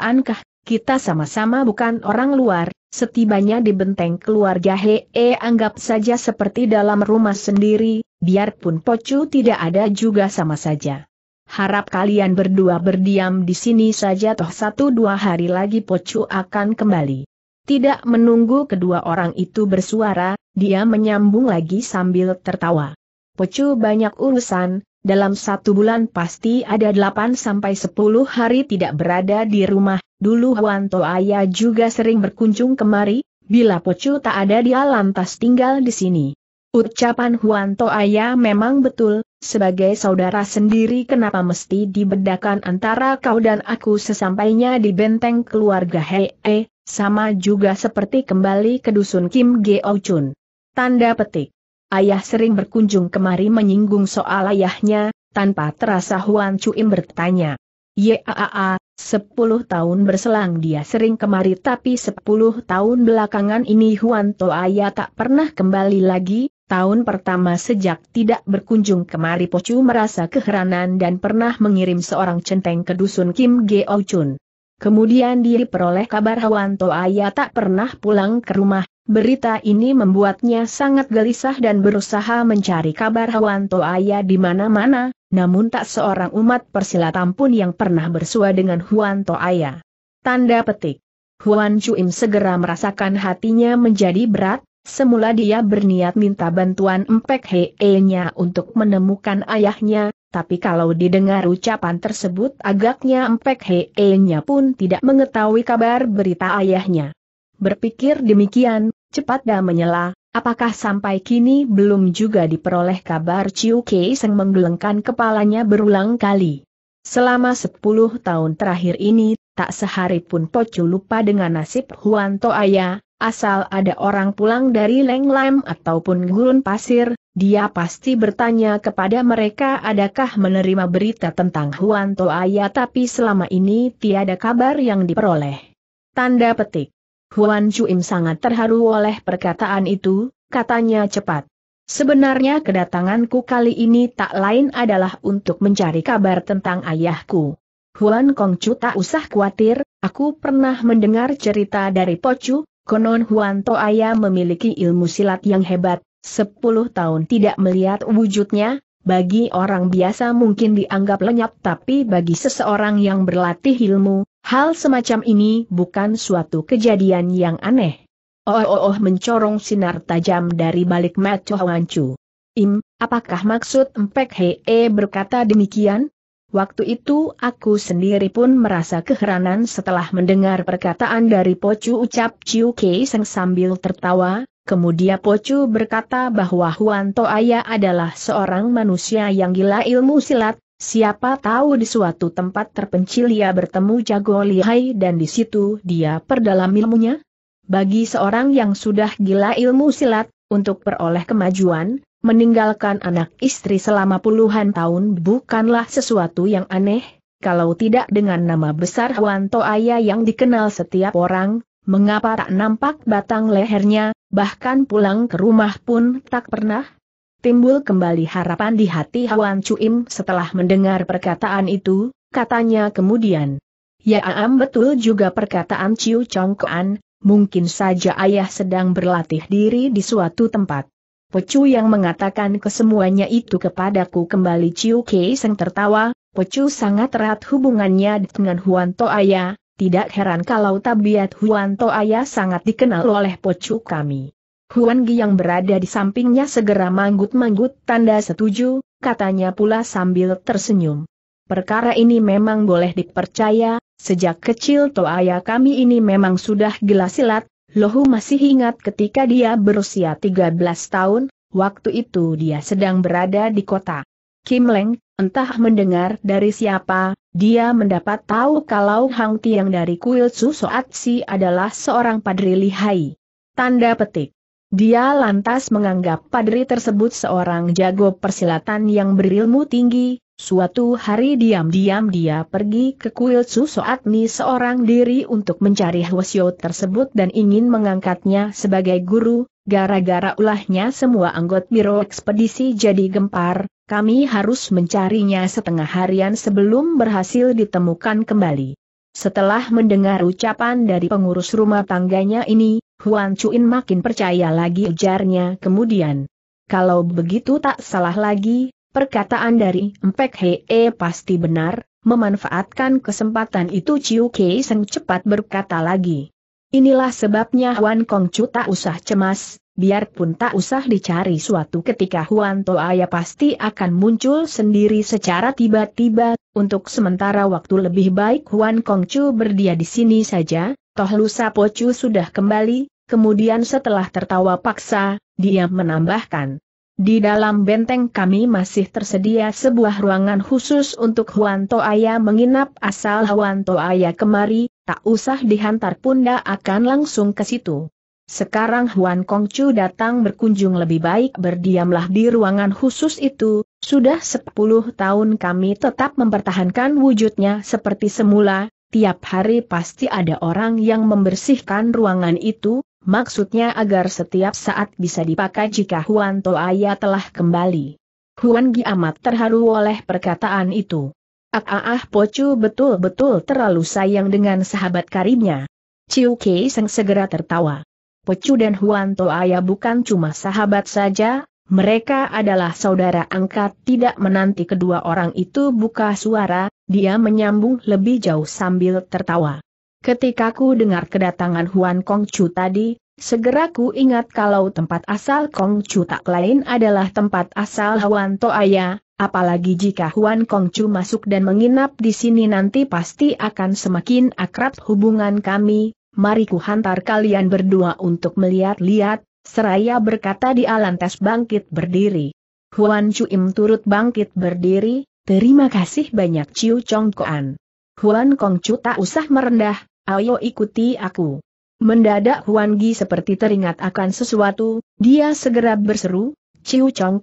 A: ankah, kita sama-sama bukan orang luar, setibanya di benteng keluarga Hee -he eh, anggap saja seperti dalam rumah sendiri, biarpun Pocu tidak ada juga sama saja harap kalian berdua berdiam di sini saja toh satu dua hari lagi Pocu akan kembali. Tidak menunggu kedua orang itu bersuara, dia menyambung lagi sambil tertawa. Pocu banyak urusan, dalam satu bulan pasti ada 8 sampai 10 hari tidak berada di rumah, dulu Wanto Aya juga sering berkunjung kemari, bila Pocu tak ada dia lantas tinggal di sini. Ucapan Huanto Aya memang betul, sebagai saudara sendiri kenapa mesti dibedakan antara kau dan aku sesampainya di benteng keluarga Hei, -he, eh, sama juga seperti kembali ke dusun Kim Geo Chun. Tanda petik. Ayah sering berkunjung kemari menyinggung soal ayahnya, tanpa terasa Huan Chuim bertanya. Yaa, sepuluh tahun berselang dia sering kemari tapi sepuluh tahun belakangan ini Huan Toaya tak pernah kembali lagi, Tahun pertama sejak tidak berkunjung kemari Pocu merasa keheranan dan pernah mengirim seorang centeng ke dusun Kim Geo Chun. Kemudian diperoleh kabar Hawanto Aya tak pernah pulang ke rumah, berita ini membuatnya sangat gelisah dan berusaha mencari kabar Hwan Aya di mana-mana, namun tak seorang umat persilatan pun yang pernah bersua dengan Hwan Aya. Tanda petik. Huan Chuim segera merasakan hatinya menjadi berat, Semula dia berniat minta bantuan Empek Hee-nya untuk menemukan ayahnya, tapi kalau didengar ucapan tersebut agaknya Empek Hee-nya pun tidak mengetahui kabar berita ayahnya. Berpikir demikian, cepat dia menyela, apakah sampai kini belum juga diperoleh kabar Ciu Kei Seng menggelengkan kepalanya berulang kali. Selama sepuluh tahun terakhir ini, tak sehari pun Pocu lupa dengan nasib Huanto Ayah, Asal ada orang pulang dari Lenglam ataupun gurun pasir, dia pasti bertanya kepada mereka adakah menerima berita tentang Huan Toaya tapi selama ini tiada kabar yang diperoleh. Tanda petik. Huan Chuim sangat terharu oleh perkataan itu, katanya cepat. Sebenarnya kedatanganku kali ini tak lain adalah untuk mencari kabar tentang ayahku. Huan Kongcu tak usah khawatir, aku pernah mendengar cerita dari Pocu, Konon Huan Toaya memiliki ilmu silat yang hebat, sepuluh tahun tidak melihat wujudnya, bagi orang biasa mungkin dianggap lenyap tapi bagi seseorang yang berlatih ilmu, hal semacam ini bukan suatu kejadian yang aneh. Oh oh oh mencorong sinar tajam dari balik mata Huan Chu. Im, apakah maksud Mpek Hee berkata demikian? Waktu itu aku sendiri pun merasa keheranan setelah mendengar perkataan dari Pocu ucap Chiu Kei Seng sambil tertawa, kemudian Pocu berkata bahwa Huan Toaya adalah seorang manusia yang gila ilmu silat, siapa tahu di suatu tempat terpencil ia bertemu jago lihai dan di situ dia perdalam ilmunya? Bagi seorang yang sudah gila ilmu silat, untuk peroleh kemajuan, meninggalkan anak istri selama puluhan tahun bukanlah sesuatu yang aneh, kalau tidak dengan nama besar Wanto Aya yang dikenal setiap orang, mengapa tak nampak batang lehernya, bahkan pulang ke rumah pun tak pernah? Timbul kembali harapan di hati Hwan Cuim setelah mendengar perkataan itu, katanya kemudian. Ya am betul juga perkataan Ciu Kuan, mungkin saja ayah sedang berlatih diri di suatu tempat. Pecu yang mengatakan kesemuanya itu kepadaku kembali Ciu Kei Seng tertawa, Pecu sangat erat hubungannya dengan Huan Toaya, tidak heran kalau tabiat Huan Toaya sangat dikenal oleh Pecu kami. Huan Gi yang berada di sampingnya segera manggut-manggut tanda setuju, katanya pula sambil tersenyum. Perkara ini memang boleh dipercaya, sejak kecil Toaya kami ini memang sudah gila silat, Lohu masih ingat ketika dia berusia 13 tahun, waktu itu dia sedang berada di kota. Kim Leng, entah mendengar dari siapa, dia mendapat tahu kalau Hang Tiang dari kuil Su Soat Si adalah seorang padri lihai. Tanda petik. Dia lantas menganggap padri tersebut seorang jago persilatan yang berilmu tinggi, Suatu hari diam-diam dia pergi ke kuil Susoatni seorang diri untuk mencari Hwasyo tersebut dan ingin mengangkatnya sebagai guru, gara-gara ulahnya semua anggota biro ekspedisi jadi gempar, kami harus mencarinya setengah harian sebelum berhasil ditemukan kembali. Setelah mendengar ucapan dari pengurus rumah tangganya ini, Huan Chuin makin percaya lagi ujarnya kemudian. Kalau begitu tak salah lagi, Perkataan dari Empek Hee pasti benar, memanfaatkan kesempatan itu Ciukei Kei Seng cepat berkata lagi. Inilah sebabnya Huan Kong Chu tak usah cemas, biarpun tak usah dicari suatu ketika Huan Toaya pasti akan muncul sendiri secara tiba-tiba, untuk sementara waktu lebih baik Huan Kong Chu berdia di sini saja, toh lusa Chu sudah kembali, kemudian setelah tertawa paksa, dia menambahkan. Di dalam benteng kami masih tersedia sebuah ruangan khusus untuk Huan Toaya menginap asal Huan Toaya kemari, tak usah dihantar pun dia akan langsung ke situ. Sekarang Huan Kongcu datang berkunjung lebih baik berdiamlah di ruangan khusus itu, sudah 10 tahun kami tetap mempertahankan wujudnya seperti semula, tiap hari pasti ada orang yang membersihkan ruangan itu, Maksudnya agar setiap saat bisa dipakai jika Huan Toaya telah kembali. Huan Gi amat terharu oleh perkataan itu. Ah, ah, ah Pocu betul-betul terlalu sayang dengan sahabat karibnya. Ciu Kei Seng segera tertawa. Pocu dan Huan Toaya bukan cuma sahabat saja, mereka adalah saudara angkat tidak menanti kedua orang itu buka suara, dia menyambung lebih jauh sambil tertawa. Ketika ku dengar kedatangan Huan Kong Chu tadi, Segera ku ingat kalau tempat asal Kong Chu tak lain adalah tempat asal Huan Toaya, apalagi jika Huan Kong Chu masuk dan menginap di sini nanti pasti akan semakin akrab hubungan kami, mari ku hantar kalian berdua untuk melihat-lihat, seraya berkata di Alantes bangkit berdiri. Huan Chu Im turut bangkit berdiri, terima kasih banyak Chiu Chong Koan. Huan Kong Chu tak usah merendah, Ayo ikuti aku. Mendadak Huan Gi seperti teringat akan sesuatu, dia segera berseru, Ciu Chong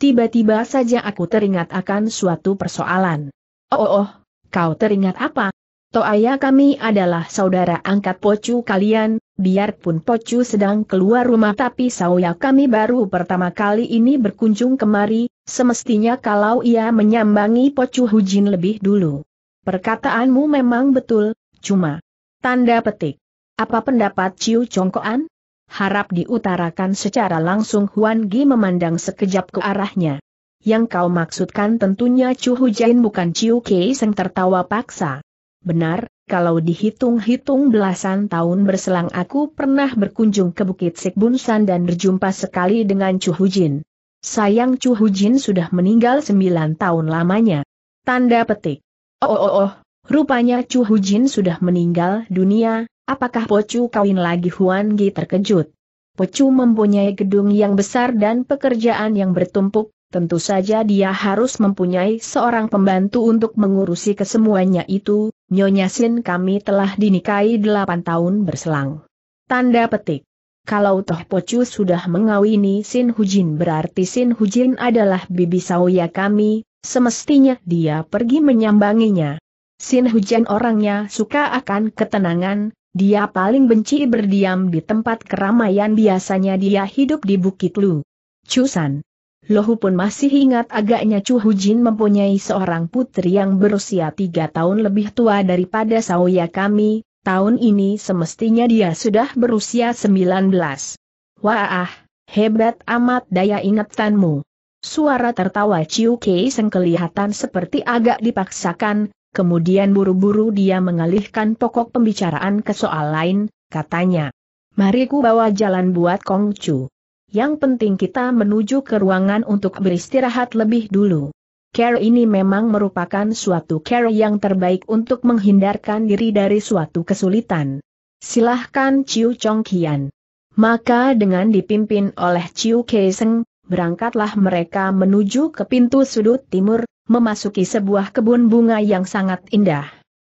A: tiba-tiba saja aku teringat akan suatu persoalan. Oh, oh, oh kau teringat apa? Toaya kami adalah saudara angkat Pocu kalian, biarpun Pocu sedang keluar rumah tapi Sauya kami baru pertama kali ini berkunjung kemari, semestinya kalau ia menyambangi Pocu Hujin lebih dulu. Perkataanmu memang betul, cuma Tanda petik. Apa pendapat Ciu Congkoan? Harap diutarakan secara langsung Huan Gi memandang sekejap ke arahnya. Yang kau maksudkan tentunya Chu Jain bukan Ciu Kei Seng tertawa paksa. Benar, kalau dihitung-hitung belasan tahun berselang aku pernah berkunjung ke Bukit Sikbunsan dan berjumpa sekali dengan Chu Jin. Sayang Chu Jin sudah meninggal sembilan tahun lamanya. Tanda petik. Oh oh oh, oh. Rupanya Chu Hu Jin sudah meninggal dunia, apakah Pocu kawin lagi Huan Gi terkejut. Pocu mempunyai gedung yang besar dan pekerjaan yang bertumpuk, tentu saja dia harus mempunyai seorang pembantu untuk mengurusi kesemuanya itu, Nyonya Sin kami telah dinikahi 8 tahun berselang. Tanda petik. Kalau Toh Pocu sudah mengawini Sin Hu Jin, berarti Sin Hu Jin adalah bibi Sauya kami, semestinya dia pergi menyambanginya. Sin Hujan orangnya suka akan ketenangan, dia paling benci berdiam di tempat keramaian biasanya dia hidup di Bukit Lu. Cusan. Lohu pun masih ingat agaknya Chu Hujin mempunyai seorang putri yang berusia tiga tahun lebih tua daripada Saoya kami, tahun ini semestinya dia sudah berusia sembilan belas. Wah, hebat amat daya ingatanmu. Suara tertawa Chiu Kei Seng kelihatan seperti agak dipaksakan, Kemudian buru-buru dia mengalihkan pokok pembicaraan ke soal lain, katanya. Mari ku bawa jalan buat Kongcu. Yang penting kita menuju ke ruangan untuk beristirahat lebih dulu. Care ini memang merupakan suatu care yang terbaik untuk menghindarkan diri dari suatu kesulitan. Silahkan Ciu Chong Kian. Maka dengan dipimpin oleh Ciu Kaiseng, berangkatlah mereka menuju ke pintu sudut timur, memasuki sebuah kebun bunga yang sangat indah.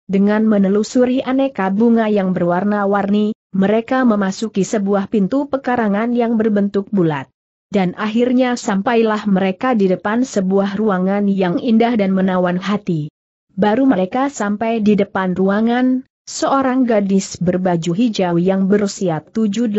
A: Dengan menelusuri aneka bunga yang berwarna-warni, mereka memasuki sebuah pintu pekarangan yang berbentuk bulat. Dan akhirnya sampailah mereka di depan sebuah ruangan yang indah dan menawan hati. Baru mereka sampai di depan ruangan, Seorang gadis berbaju hijau yang berusia 7-18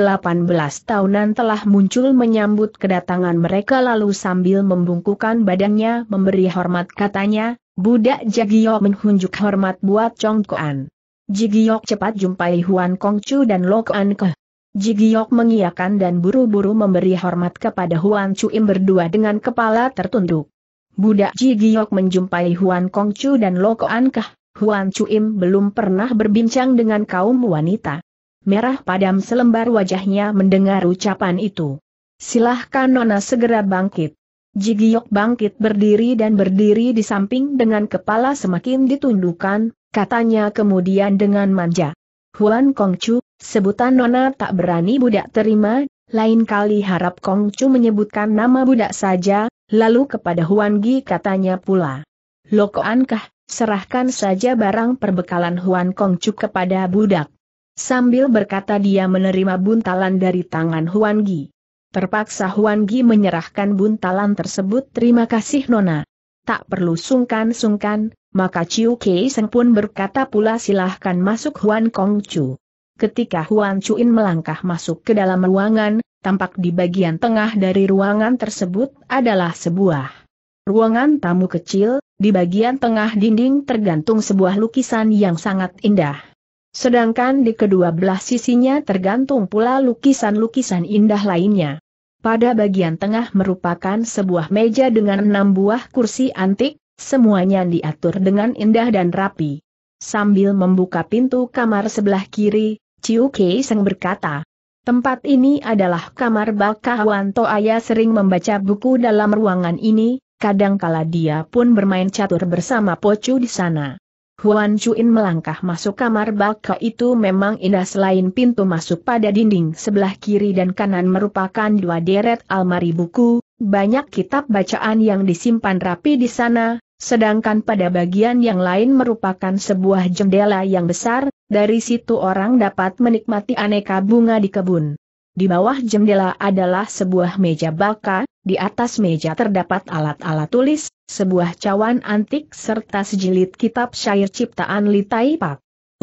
A: tahunan telah muncul menyambut kedatangan mereka lalu sambil membungkukan badannya memberi hormat katanya, Budak Jagiyo menunjuk hormat buat Chongkoan. Jigiok cepat jumpai Huan Kongcu dan Kuan Ke. Jigiok mengiakan dan buru-buru memberi hormat kepada Huan Chuim berdua dengan kepala tertunduk. Budak Jigiok menjumpai Huan Kongcu dan Kuan Ke. Huan Chuim belum pernah berbincang dengan kaum wanita. Merah padam selembar wajahnya mendengar ucapan itu. Silahkan Nona segera bangkit. Jigiok bangkit berdiri dan berdiri di samping dengan kepala semakin ditundukkan, katanya kemudian dengan manja. Huan Kongcu, sebutan Nona tak berani budak terima, lain kali harap Kongcu menyebutkan nama budak saja, lalu kepada Huan Gi katanya pula. Lokoankah, Serahkan saja barang perbekalan Huan Chu kepada budak. Sambil berkata dia menerima buntalan dari tangan Huan Gi. Terpaksa Huan Gi menyerahkan buntalan tersebut terima kasih Nona. Tak perlu sungkan-sungkan, maka Chiu Kei Seng pun berkata pula silahkan masuk Huan Chu. Ketika Huan Chuin melangkah masuk ke dalam ruangan, tampak di bagian tengah dari ruangan tersebut adalah sebuah Ruangan tamu kecil, di bagian tengah dinding tergantung sebuah lukisan yang sangat indah. Sedangkan di kedua belah sisinya tergantung pula lukisan-lukisan indah lainnya. Pada bagian tengah merupakan sebuah meja dengan enam buah kursi antik, semuanya diatur dengan indah dan rapi. Sambil membuka pintu kamar sebelah kiri, Chiu Kei Seng berkata, Tempat ini adalah kamar Wanto Ayah sering membaca buku dalam ruangan ini, Kadang-kala dia pun bermain catur bersama Pocu di sana. Huan Chuin melangkah masuk kamar bakau itu memang indah selain pintu masuk pada dinding sebelah kiri dan kanan merupakan dua deret almari buku, banyak kitab bacaan yang disimpan rapi di sana, sedangkan pada bagian yang lain merupakan sebuah jendela yang besar, dari situ orang dapat menikmati aneka bunga di kebun. Di bawah jendela adalah sebuah meja baka, di atas meja terdapat alat-alat tulis, sebuah cawan antik serta sejilid kitab syair ciptaan Li Tai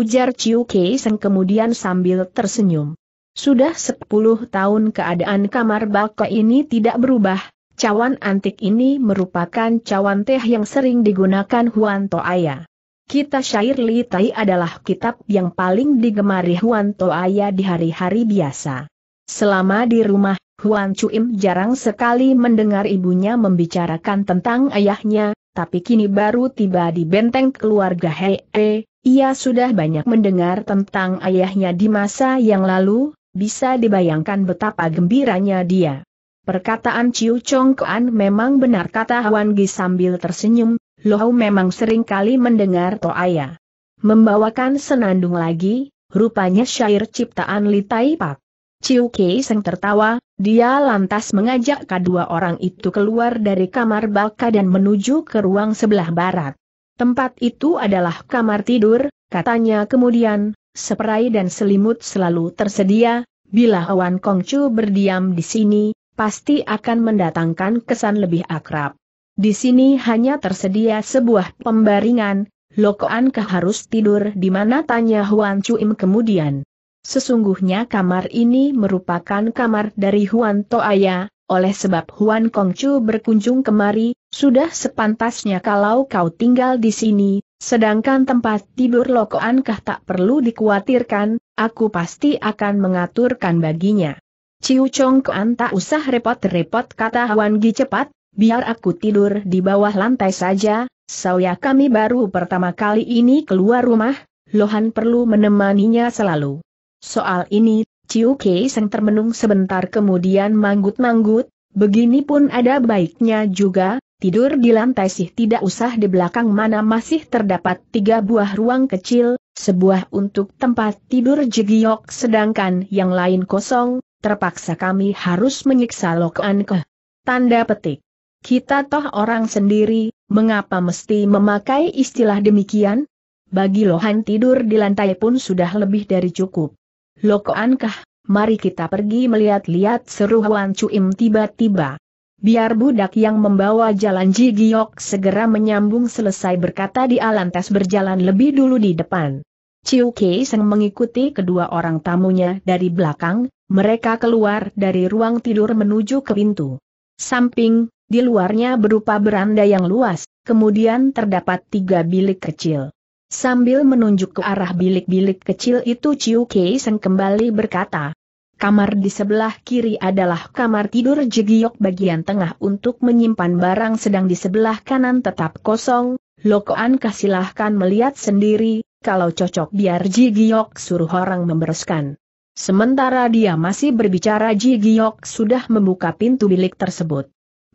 A: Ujar Chiu Kei Seng kemudian sambil tersenyum. Sudah 10 tahun keadaan kamar baka ini tidak berubah, cawan antik ini merupakan cawan teh yang sering digunakan Huan Toaya. Kita syair Li Tai adalah kitab yang paling digemari Huan Toaya di hari-hari biasa. Selama di rumah, Huan Chuim jarang sekali mendengar ibunya membicarakan tentang ayahnya, tapi kini baru tiba di benteng keluarga Hei -e, ia sudah banyak mendengar tentang ayahnya di masa yang lalu, bisa dibayangkan betapa gembiranya dia. Perkataan Ciu Chong Kuan memang benar kata Huan Gi sambil tersenyum, Lohau memang sering kali mendengar to ayah. Membawakan senandung lagi, rupanya syair ciptaan Li Pak. Chiu Kei Seng tertawa, dia lantas mengajak kedua orang itu keluar dari kamar Balka dan menuju ke ruang sebelah barat. Tempat itu adalah kamar tidur, katanya kemudian, seperai dan selimut selalu tersedia, bila Wan Kongcu berdiam di sini, pasti akan mendatangkan kesan lebih akrab. Di sini hanya tersedia sebuah pembaringan, Lokoan harus tidur di mana tanya Huan Chu Im kemudian. Sesungguhnya kamar ini merupakan kamar dari Huan Toaya, oleh sebab Huan Kongcu berkunjung kemari, sudah sepantasnya kalau kau tinggal di sini, sedangkan tempat tidur lokoan kah tak perlu dikhawatirkan, aku pasti akan mengaturkan baginya. Ciu Chong Kuan tak usah repot-repot kata Huan Gi cepat, biar aku tidur di bawah lantai saja, saya kami baru pertama kali ini keluar rumah, Lohan perlu menemaninya selalu. Soal ini, Ciu Kei Seng termenung sebentar kemudian manggut-manggut, begini pun ada baiknya juga, tidur di lantai sih tidak usah di belakang mana masih terdapat tiga buah ruang kecil, sebuah untuk tempat tidur Jigiok sedangkan yang lain kosong, terpaksa kami harus menyiksa Lokan ke. Tanda petik. Kita toh orang sendiri, mengapa mesti memakai istilah demikian? Bagi Lohan tidur di lantai pun sudah lebih dari cukup. Lokoankah, mari kita pergi melihat-lihat seru Huan Cuim tiba-tiba. Biar budak yang membawa jalan Ji Giok segera menyambung selesai berkata di lantas berjalan lebih dulu di depan. Ciu Kei Seng mengikuti kedua orang tamunya dari belakang, mereka keluar dari ruang tidur menuju ke pintu. Samping, di luarnya berupa beranda yang luas, kemudian terdapat tiga bilik kecil. Sambil menunjuk ke arah bilik-bilik kecil itu Ciu Kei Seng kembali berkata, Kamar di sebelah kiri adalah kamar tidur Jegiok bagian tengah untuk menyimpan barang sedang di sebelah kanan tetap kosong, Lokoan kasihlahkan melihat sendiri, kalau cocok biar Jigiok suruh orang membereskan. Sementara dia masih berbicara Jigiok sudah membuka pintu bilik tersebut.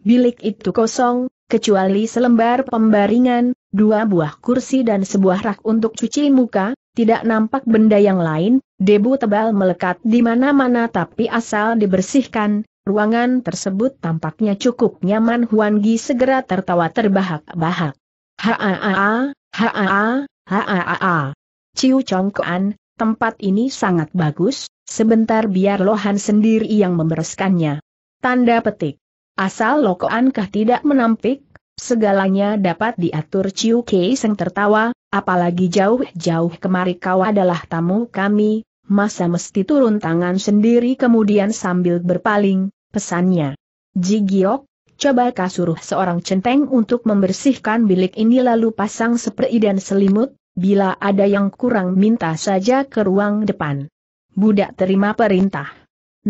A: Bilik itu kosong, kecuali selembar pembaringan, dua buah kursi dan sebuah rak untuk cuci muka, tidak nampak benda yang lain, debu tebal melekat di mana-mana tapi asal dibersihkan, ruangan tersebut tampaknya cukup nyaman Huan Gi segera tertawa terbahak-bahak. Haa, haa, haa. haa. Ciu Chongkoan, tempat ini sangat bagus, sebentar biar Lohan sendiri yang membereskannya. Tanda petik. Asal Lokoankah tidak menampik, Segalanya dapat diatur Ciu Kei Seng tertawa, apalagi jauh-jauh kemari kau adalah tamu kami, masa mesti turun tangan sendiri kemudian sambil berpaling, pesannya. Ji Giok, coba kasuruh seorang centeng untuk membersihkan bilik ini lalu pasang seprei dan selimut, bila ada yang kurang minta saja ke ruang depan. Budak terima perintah.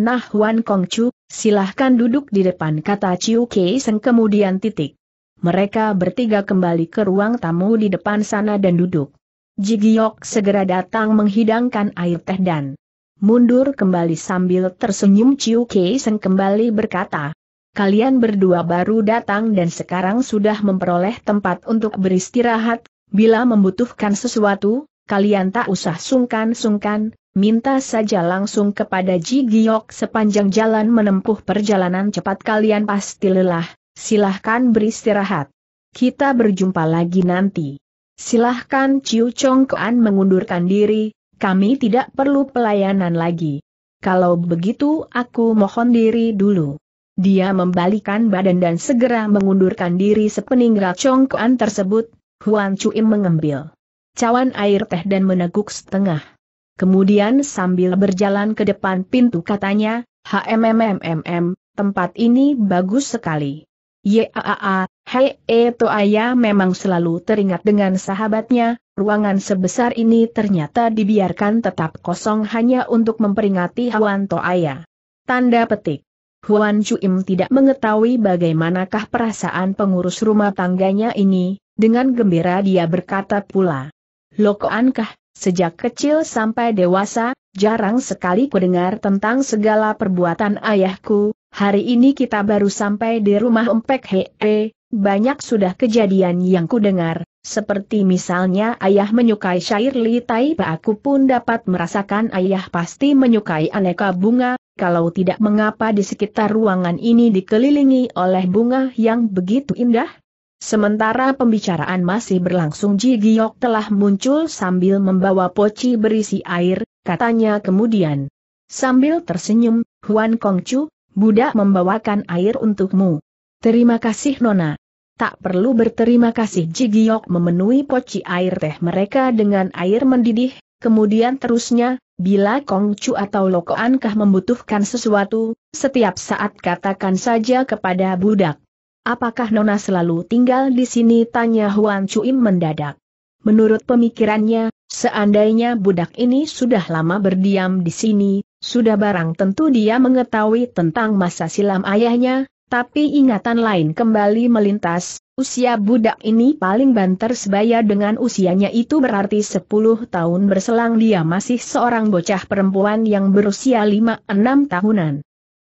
A: Nah Wan Chu, silahkan duduk di depan kata Ciu Kei Seng kemudian titik mereka bertiga kembali ke ruang tamu di depan sana dan duduk. Jigiok segera datang menghidangkan air teh dan mundur kembali sambil tersenyum Ciu Keiseng kembali berkata, Kalian berdua baru datang dan sekarang sudah memperoleh tempat untuk beristirahat, bila membutuhkan sesuatu, kalian tak usah sungkan-sungkan, minta saja langsung kepada Ji sepanjang jalan menempuh perjalanan cepat kalian pasti lelah, Silahkan beristirahat. Kita berjumpa lagi nanti. Silahkan Ciu Chong Kuan mengundurkan diri, kami tidak perlu pelayanan lagi. Kalau begitu aku mohon diri dulu. Dia membalikan badan dan segera mengundurkan diri sepeninggal Kuan tersebut, Huan Chuim mengambil cawan air teh dan meneguk setengah. Kemudian sambil berjalan ke depan pintu katanya, HMMMM, tempat ini bagus sekali. Yaa, Hei e to Ayah memang selalu teringat dengan sahabatnya, ruangan sebesar ini ternyata dibiarkan tetap kosong hanya untuk memperingati to Toaya. Tanda petik. Huan Chuim tidak mengetahui bagaimanakah perasaan pengurus rumah tangganya ini, dengan gembira dia berkata pula. Lokoankah, sejak kecil sampai dewasa, jarang sekali kudengar tentang segala perbuatan ayahku, Hari ini kita baru sampai di rumah Empek Hee, banyak sudah kejadian yang kudengar, seperti misalnya ayah menyukai syair Li Tai ba aku pun dapat merasakan ayah pasti menyukai aneka bunga, kalau tidak mengapa di sekitar ruangan ini dikelilingi oleh bunga yang begitu indah. Sementara pembicaraan masih berlangsung Ji Giok telah muncul sambil membawa poci berisi air, katanya kemudian. Sambil tersenyum, Huan Kongcu, Budak membawakan air untukmu. Terima kasih Nona. Tak perlu berterima kasih Jigiok memenuhi poci air teh mereka dengan air mendidih, kemudian terusnya, bila Kongcu atau Lokoankah membutuhkan sesuatu, setiap saat katakan saja kepada budak. Apakah Nona selalu tinggal di sini tanya Huan Im mendadak. Menurut pemikirannya, seandainya budak ini sudah lama berdiam di sini, sudah barang tentu dia mengetahui tentang masa silam ayahnya, tapi ingatan lain kembali melintas, usia budak ini paling banter sebaya dengan usianya itu berarti 10 tahun berselang dia masih seorang bocah perempuan yang berusia 5-6 tahunan.